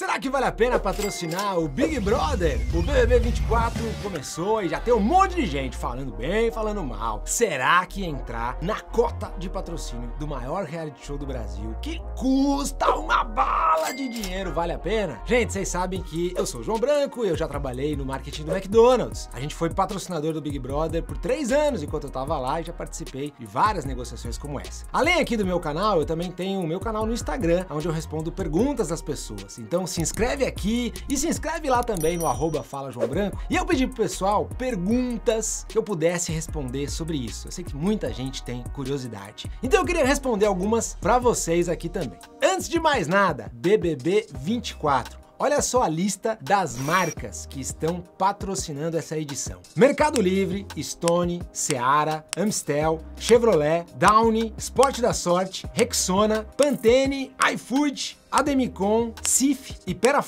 Será que vale a pena patrocinar o Big Brother? O BBB 24 começou e já tem um monte de gente falando bem, falando mal. Será que entrar na cota de patrocínio do maior reality show do Brasil, que custa uma bala de dinheiro, vale a pena? Gente, vocês sabem que eu sou o João Branco e eu já trabalhei no marketing do McDonald's. A gente foi patrocinador do Big Brother por três anos enquanto eu tava lá e já participei de várias negociações como essa. Além aqui do meu canal, eu também tenho o meu canal no Instagram, onde eu respondo perguntas das pessoas. Então, se inscreve aqui e se inscreve lá também no arroba Fala João Branco. E eu pedi pro pessoal perguntas que eu pudesse responder sobre isso. Eu sei que muita gente tem curiosidade. Então eu queria responder algumas para vocês aqui também. Antes de mais nada, BBB 24. Olha só a lista das marcas que estão patrocinando essa edição: Mercado Livre, Stone, Seara, Amstel, Chevrolet, Downy, Sport da Sorte, Rexona, Pantene, iFood, Ademicon, Cif, Ipera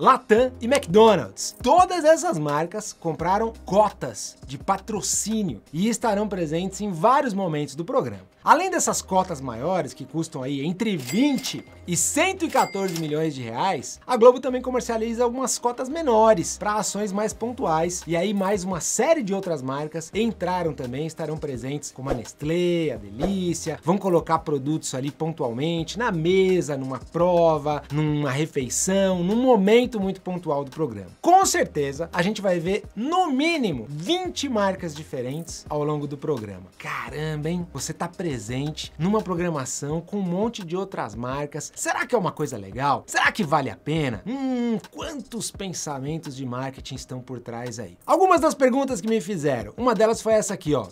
Latam e McDonald's. Todas essas marcas compraram cotas de patrocínio e estarão presentes em vários momentos do programa. Além dessas cotas maiores, que custam aí entre 20 e 114 milhões de reais, a Globo também comercializa algumas cotas menores para ações mais pontuais. E aí mais uma série de outras marcas entraram também, estarão presentes como a Nestlé, a Delícia, vão colocar produtos ali pontualmente na mesa, numa prova prova, numa refeição, num momento muito pontual do programa. Com certeza, a gente vai ver no mínimo 20 marcas diferentes ao longo do programa. Caramba, hein? Você tá presente numa programação com um monte de outras marcas. Será que é uma coisa legal? Será que vale a pena? Hum, quantos pensamentos de marketing estão por trás aí? Algumas das perguntas que me fizeram. Uma delas foi essa aqui, ó.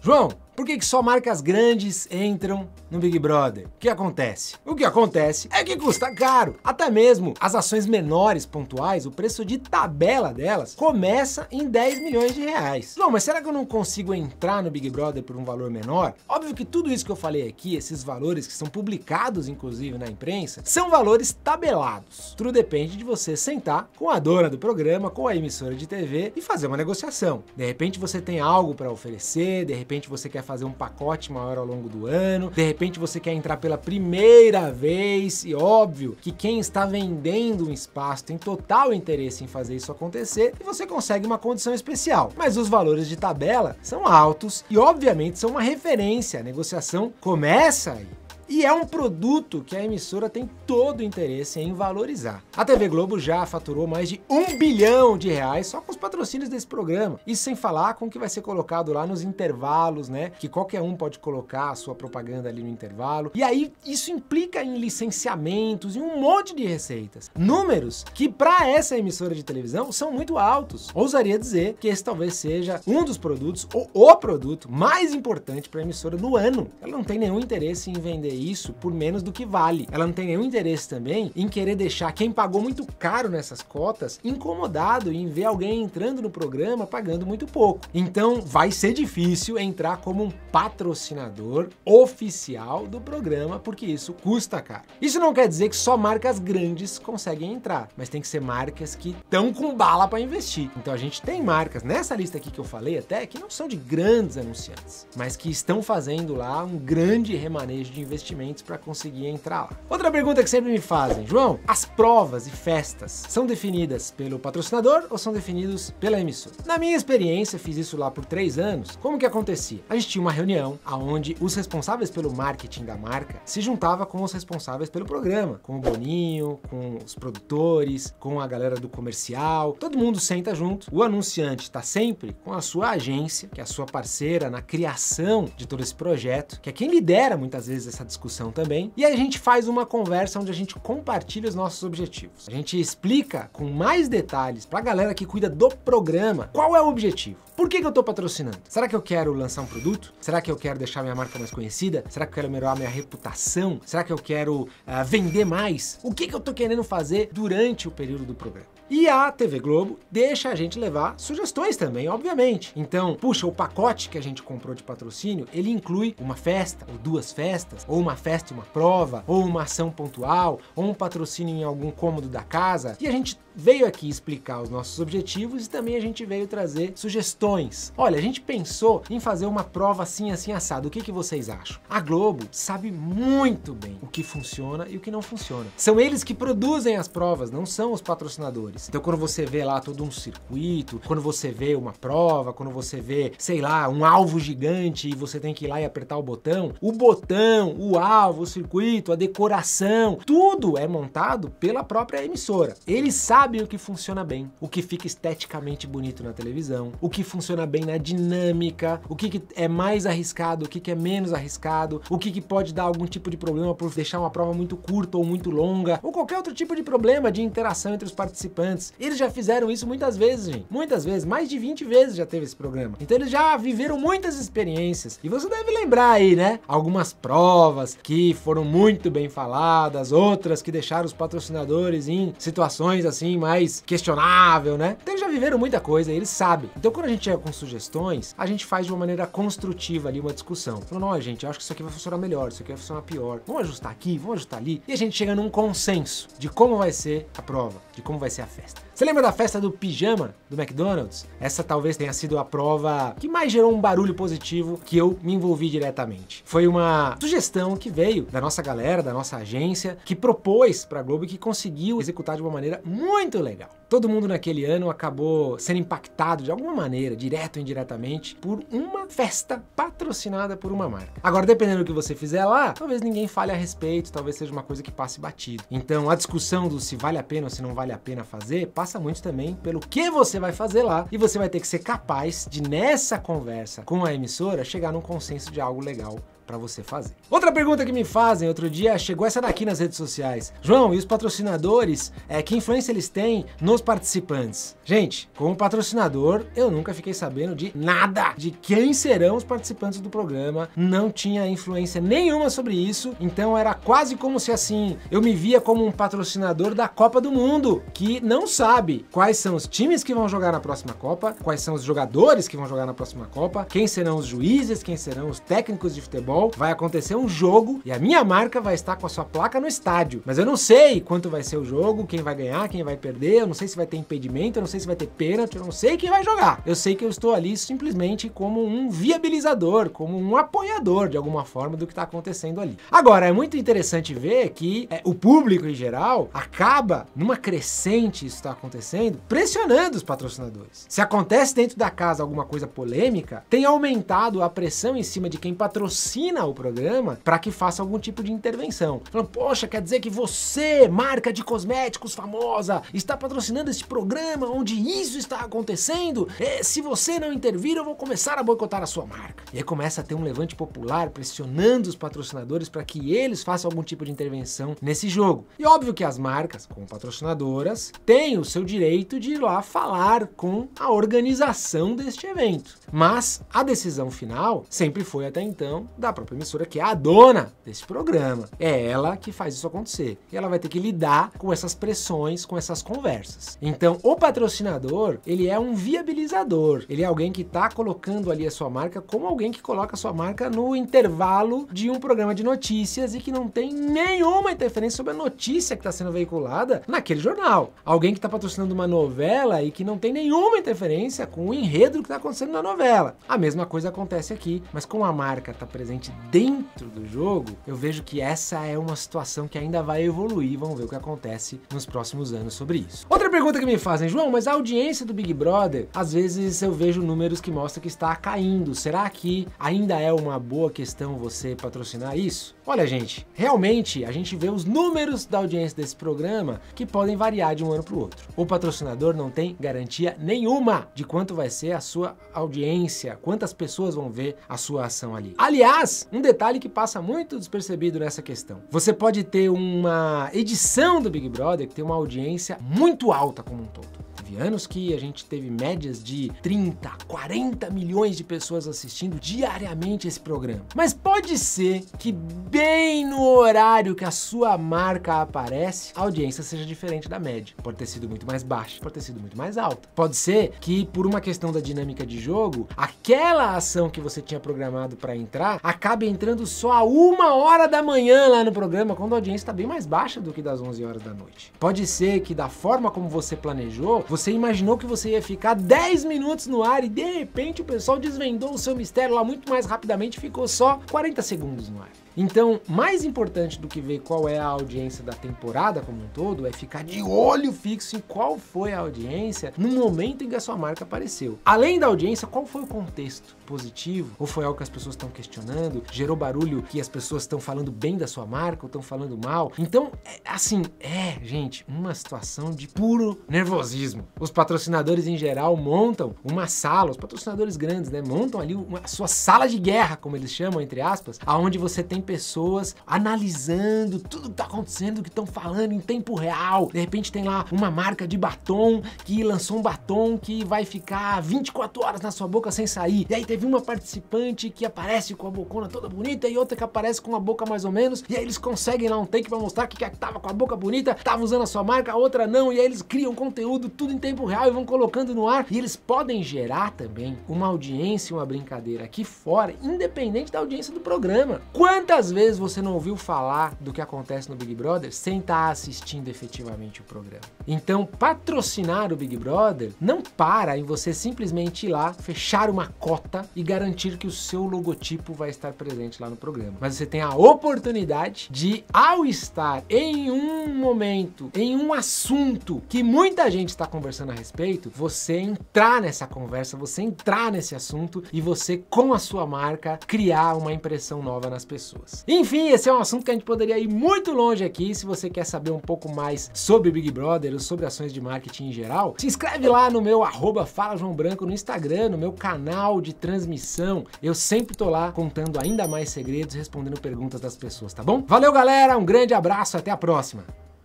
João, por que, que só marcas grandes entram no Big Brother? O que acontece? O que acontece é que custa caro. Até mesmo as ações menores pontuais, o preço de tabela delas começa em 10 milhões de reais. Não, mas será que eu não consigo entrar no Big Brother por um valor menor? Óbvio que tudo isso que eu falei aqui, esses valores que são publicados inclusive na imprensa, são valores tabelados. Tudo depende de você sentar com a dona do programa, com a emissora de TV e fazer uma negociação. De repente você tem algo para oferecer, de repente você quer fazer um pacote maior ao longo do ano, de repente você quer entrar pela primeira vez e óbvio que quem está vendendo um espaço tem total interesse em fazer isso acontecer e você consegue uma condição especial. Mas os valores de tabela são altos e obviamente são uma referência, a negociação começa aí. E é um produto que a emissora tem todo o interesse em valorizar. A TV Globo já faturou mais de um bilhão de reais só com os patrocínios desse programa. Isso sem falar com o que vai ser colocado lá nos intervalos, né? Que qualquer um pode colocar a sua propaganda ali no intervalo. E aí isso implica em licenciamentos e um monte de receitas. Números que para essa emissora de televisão são muito altos. Ousaria dizer que esse talvez seja um dos produtos ou o produto mais importante para a emissora no ano. Ela não tem nenhum interesse em vender isso por menos do que vale. Ela não tem nenhum interesse também em querer deixar quem pagou muito caro nessas cotas incomodado em ver alguém entrando no programa pagando muito pouco. Então vai ser difícil entrar como um patrocinador oficial do programa, porque isso custa caro. Isso não quer dizer que só marcas grandes conseguem entrar, mas tem que ser marcas que estão com bala para investir. Então a gente tem marcas nessa lista aqui que eu falei até que não são de grandes anunciantes, mas que estão fazendo lá um grande remanejo de investimento investimentos para conseguir entrar lá. Outra pergunta que sempre me fazem, João, as provas e festas são definidas pelo patrocinador ou são definidos pela emissora? Na minha experiência, fiz isso lá por três anos, como que acontecia? A gente tinha uma reunião onde os responsáveis pelo marketing da marca se juntava com os responsáveis pelo programa, com o Boninho, com os produtores, com a galera do comercial, todo mundo senta junto. O anunciante está sempre com a sua agência, que é a sua parceira na criação de todo esse projeto, que é quem lidera muitas vezes essa discussão discussão também. E a gente faz uma conversa onde a gente compartilha os nossos objetivos. A gente explica com mais detalhes para a galera que cuida do programa qual é o objetivo. Por que, que eu estou patrocinando? Será que eu quero lançar um produto? Será que eu quero deixar minha marca mais conhecida? Será que eu quero melhorar minha reputação? Será que eu quero uh, vender mais? O que, que eu estou querendo fazer durante o período do programa? E a TV Globo deixa a gente levar sugestões também, obviamente. Então, puxa, o pacote que a gente comprou de patrocínio, ele inclui uma festa, ou duas festas, ou uma festa e uma prova, ou uma ação pontual, ou um patrocínio em algum cômodo da casa, e a gente veio aqui explicar os nossos objetivos e também a gente veio trazer sugestões. Olha, a gente pensou em fazer uma prova assim, assim, assado. O que, que vocês acham? A Globo sabe muito bem o que funciona e o que não funciona. São eles que produzem as provas, não são os patrocinadores. Então quando você vê lá todo um circuito, quando você vê uma prova, quando você vê, sei lá, um alvo gigante e você tem que ir lá e apertar o botão, o botão, o alvo, o circuito, a decoração, tudo é montado pela própria emissora. Eles sabem o que funciona bem, o que fica esteticamente bonito na televisão, o que funciona bem na dinâmica, o que, que é mais arriscado, o que, que é menos arriscado, o que, que pode dar algum tipo de problema por deixar uma prova muito curta ou muito longa, ou qualquer outro tipo de problema de interação entre os participantes. Eles já fizeram isso muitas vezes, gente. Muitas vezes, mais de 20 vezes já teve esse programa. Então eles já viveram muitas experiências. E você deve lembrar aí, né? Algumas provas que foram muito bem faladas, outras que deixaram os patrocinadores em situações assim mais questionável, né? Então eles já viveram muita coisa, eles sabem. Então quando a gente chega com sugestões, a gente faz de uma maneira construtiva ali uma discussão. Falando, olha gente, eu acho que isso aqui vai funcionar melhor, isso aqui vai funcionar pior. Vamos ajustar aqui, vamos ajustar ali. E a gente chega num consenso de como vai ser a prova, de como vai ser a festa. Você lembra da festa do pijama do McDonald's? Essa talvez tenha sido a prova que mais gerou um barulho positivo que eu me envolvi diretamente. Foi uma sugestão que veio da nossa galera, da nossa agência, que propôs para a Globo e que conseguiu executar de uma maneira muito muito legal. Todo mundo naquele ano acabou sendo impactado de alguma maneira, direto ou indiretamente, por uma festa patrocinada por uma marca. Agora, dependendo do que você fizer lá, talvez ninguém fale a respeito, talvez seja uma coisa que passe batido. Então, a discussão do se vale a pena ou se não vale a pena fazer passa muito também pelo que você vai fazer lá e você vai ter que ser capaz de, nessa conversa com a emissora, chegar num consenso de algo legal para você fazer. Outra pergunta que me fazem outro dia chegou essa daqui nas redes sociais. João, e os patrocinadores, é, que influência eles têm nos participantes? Gente, como patrocinador, eu nunca fiquei sabendo de nada de quem serão os participantes do programa, não tinha influência nenhuma sobre isso, então era quase como se assim, eu me via como um patrocinador da Copa do Mundo, que não sabe quais são os times que vão jogar na próxima Copa, quais são os jogadores que vão jogar na próxima Copa, quem serão os juízes, quem serão os técnicos de futebol, futebol, vai acontecer um jogo e a minha marca vai estar com a sua placa no estádio. Mas eu não sei quanto vai ser o jogo, quem vai ganhar, quem vai perder, eu não sei se vai ter impedimento, eu não sei se vai ter pênalti, eu não sei quem vai jogar. Eu sei que eu estou ali simplesmente como um viabilizador, como um apoiador de alguma forma do que está acontecendo ali. Agora, é muito interessante ver que é, o público em geral acaba numa crescente, isso está acontecendo, pressionando os patrocinadores. Se acontece dentro da casa alguma coisa polêmica, tem aumentado a pressão em cima de quem patrocina termina o programa para que faça algum tipo de intervenção. Falando, poxa, quer dizer que você, marca de cosméticos famosa, está patrocinando esse programa onde isso está acontecendo? É, se você não intervir, eu vou começar a boicotar a sua marca. E aí começa a ter um levante popular pressionando os patrocinadores para que eles façam algum tipo de intervenção nesse jogo. E óbvio que as marcas, como patrocinadoras, têm o seu direito de ir lá falar com a organização deste evento. Mas a decisão final sempre foi até então da da própria emissora, que é a dona desse programa. É ela que faz isso acontecer. E ela vai ter que lidar com essas pressões, com essas conversas. Então, o patrocinador, ele é um viabilizador. Ele é alguém que está colocando ali a sua marca como alguém que coloca a sua marca no intervalo de um programa de notícias e que não tem nenhuma interferência sobre a notícia que está sendo veiculada naquele jornal. Alguém que está patrocinando uma novela e que não tem nenhuma interferência com o enredo que está acontecendo na novela. A mesma coisa acontece aqui, mas como a marca está presente dentro do jogo, eu vejo que essa é uma situação que ainda vai evoluir. Vamos ver o que acontece nos próximos anos sobre isso. Outra pergunta que me fazem, João, mas a audiência do Big Brother, às vezes eu vejo números que mostram que está caindo. Será que ainda é uma boa questão você patrocinar isso? Olha, gente, realmente a gente vê os números da audiência desse programa que podem variar de um ano para o outro. O patrocinador não tem garantia nenhuma de quanto vai ser a sua audiência, quantas pessoas vão ver a sua ação ali. Aliás, mas um detalhe que passa muito despercebido nessa questão. Você pode ter uma edição do Big Brother que tem uma audiência muito alta como um todo houve anos que a gente teve médias de 30, 40 milhões de pessoas assistindo diariamente esse programa. Mas pode ser que bem no horário que a sua marca aparece, a audiência seja diferente da média. Pode ter sido muito mais baixa, pode ter sido muito mais alta. Pode ser que por uma questão da dinâmica de jogo, aquela ação que você tinha programado para entrar, acabe entrando só a uma hora da manhã lá no programa, quando a audiência está bem mais baixa do que das 11 horas da noite. Pode ser que da forma como você planejou, você imaginou que você ia ficar 10 minutos no ar e de repente o pessoal desvendou o seu mistério lá muito mais rapidamente, ficou só 40 segundos no ar. Então, mais importante do que ver qual é a audiência da temporada como um todo é ficar de olho fixo em qual foi a audiência no momento em que a sua marca apareceu. Além da audiência, qual foi o contexto positivo ou foi algo que as pessoas estão questionando? falando, gerou barulho que as pessoas estão falando bem da sua marca ou estão falando mal. Então, é, assim, é, gente, uma situação de puro nervosismo. Os patrocinadores em geral montam uma sala, os patrocinadores grandes, né, montam ali uma sua sala de guerra, como eles chamam, entre aspas, aonde você tem pessoas analisando tudo que tá acontecendo, que estão falando em tempo real. De repente tem lá uma marca de batom que lançou um batom que vai ficar 24 horas na sua boca sem sair. E aí teve uma participante que aparece com a boca toda bonita e outra que aparece com uma boca mais ou menos. E aí eles conseguem lá um take pra mostrar que, é que tava com a boca bonita, tava usando a sua marca, a outra não. E aí eles criam conteúdo tudo em tempo real e vão colocando no ar. E eles podem gerar também uma audiência, uma brincadeira aqui fora, independente da audiência do programa. Quantas vezes você não ouviu falar do que acontece no Big Brother sem estar tá assistindo efetivamente o programa? Então, patrocinar o Big Brother não para em você simplesmente ir lá, fechar uma cota e garantir que o seu logotipo vai estar estar presente lá no programa. Mas você tem a oportunidade de, ao estar em um momento, em um assunto que muita gente está conversando a respeito, você entrar nessa conversa, você entrar nesse assunto e você, com a sua marca, criar uma impressão nova nas pessoas. Enfim, esse é um assunto que a gente poderia ir muito longe aqui. Se você quer saber um pouco mais sobre Big Brother ou sobre ações de marketing em geral, se inscreve lá no meu arroba Fala João Branco no Instagram, no meu canal de transmissão. Eu sempre tô lá contando ainda mais segredos respondendo perguntas das pessoas, tá bom? Valeu, galera! Um grande abraço, até a próxima!